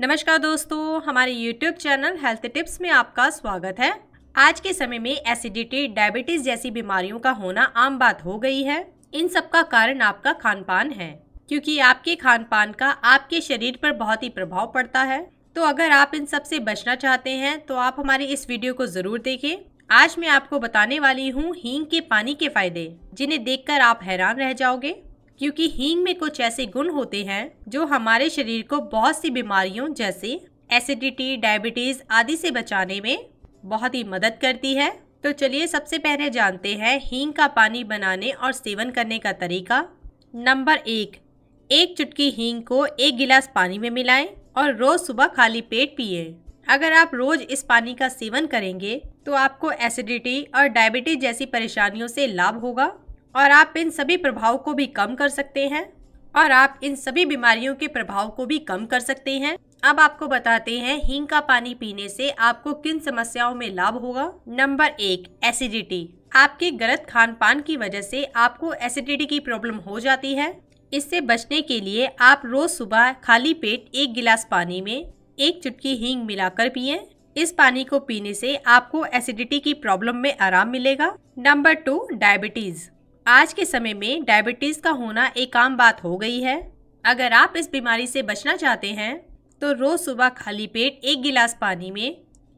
नमस्कार दोस्तों हमारे यूट्यूब चैनल हेल्थ टिप्स में आपका स्वागत है आज के समय में एसिडिटी डायबिटीज जैसी बीमारियों का होना आम बात हो गई है इन सब का कारण आपका खान पान है क्योंकि आपके खान पान का आपके शरीर पर बहुत ही प्रभाव पड़ता है तो अगर आप इन सब से बचना चाहते हैं तो आप हमारे इस वीडियो को जरूर देखें आज मैं आपको बताने वाली हूँ हींग के पानी के फायदे जिन्हें देखकर आप हैरान रह जाओगे क्योंकि हींग में कुछ ऐसे गुण होते हैं जो हमारे शरीर को बहुत सी बीमारियों जैसे एसिडिटी डायबिटीज़ आदि से बचाने में बहुत ही मदद करती है तो चलिए सबसे पहले जानते हैं हींग का पानी बनाने और सेवन करने का तरीका नंबर एक एक चुटकी हींग को एक गिलास पानी में मिलाएं और रोज़ सुबह खाली पेट पिए अगर आप रोज़ इस पानी का सेवन करेंगे तो आपको एसिडिटी और डायबिटीज जैसी परेशानियों से लाभ होगा और आप इन सभी प्रभाव को भी कम कर सकते हैं और आप इन सभी बीमारियों के प्रभाव को भी कम कर सकते हैं अब आपको बताते हैं हींग का पानी पीने से आपको किन समस्याओं में लाभ होगा नंबर एक एसिडिटी आपके गलत खान पान की वजह से आपको एसिडिटी की प्रॉब्लम हो जाती है इससे बचने के लिए आप रोज सुबह खाली पेट एक गिलास पानी में एक चुटकी हींग मिलाकर पिए इस पानी को पीने से आपको एसिडिटी की प्रॉब्लम में आराम मिलेगा नंबर टू डायबिटीज़ आज के समय में डायबिटीज़ का होना एक आम बात हो गई है अगर आप इस बीमारी से बचना चाहते हैं तो रोज़ सुबह खाली पेट एक गिलास पानी में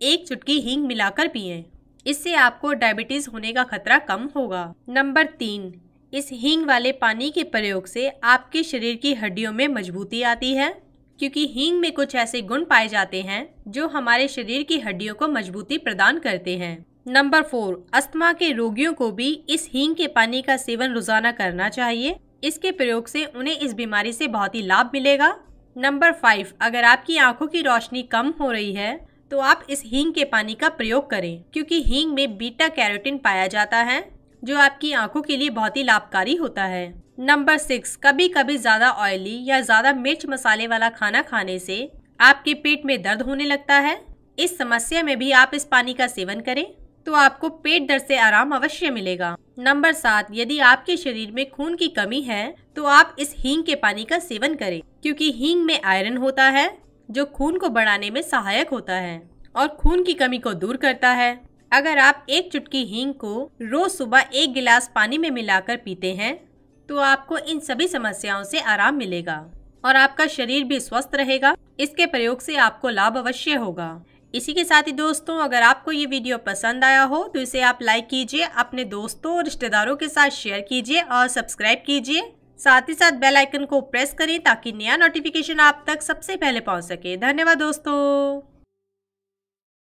एक चुटकी हींग मिलाकर पिए इससे आपको डायबिटीज़ होने का खतरा कम होगा नंबर तीन इस हींग वाले पानी के प्रयोग से आपके शरीर की हड्डियों में मजबूती आती है क्योंकि हींग में कुछ ऐसे गुण पाए जाते हैं जो हमारे शरीर की हड्डियों को मजबूती प्रदान करते हैं नंबर फोर अस्थमा के रोगियों को भी इस हींग के पानी का सेवन रोजाना करना चाहिए इसके प्रयोग से उन्हें इस बीमारी से बहुत ही लाभ मिलेगा नंबर फाइव अगर आपकी आंखों की रोशनी कम हो रही है तो आप इस हींग के पानी का प्रयोग करें क्योंकि हींग में बीटा कैरोटीन पाया जाता है जो आपकी आंखों के लिए बहुत ही लाभकारी होता है नंबर सिक्स कभी कभी ज़्यादा ऑयली या ज़्यादा मिर्च मसाले वाला खाना खाने से आपके पेट में दर्द होने लगता है इस समस्या में भी आप इस पानी का सेवन करें तो आपको पेट दर्द से आराम अवश्य मिलेगा नंबर सात यदि आपके शरीर में खून की कमी है तो आप इस हींग के पानी का सेवन करें क्योंकि हींग में आयरन होता है जो खून को बढ़ाने में सहायक होता है और खून की कमी को दूर करता है अगर आप एक चुटकी हींग को रोज सुबह एक गिलास पानी में मिलाकर पीते हैं तो आपको इन सभी समस्याओं से आराम मिलेगा और आपका शरीर भी स्वस्थ रहेगा इसके प्रयोग से आपको लाभ अवश्य होगा इसी के साथ ही दोस्तों अगर आपको ये वीडियो पसंद आया हो तो इसे आप लाइक कीजिए अपने दोस्तों और रिश्तेदारों के साथ शेयर कीजिए और सब्सक्राइब कीजिए साथ ही साथ बेल आइकन को प्रेस करें ताकि नया नोटिफिकेशन आप तक सबसे पहले पहुंच सके धन्यवाद दोस्तों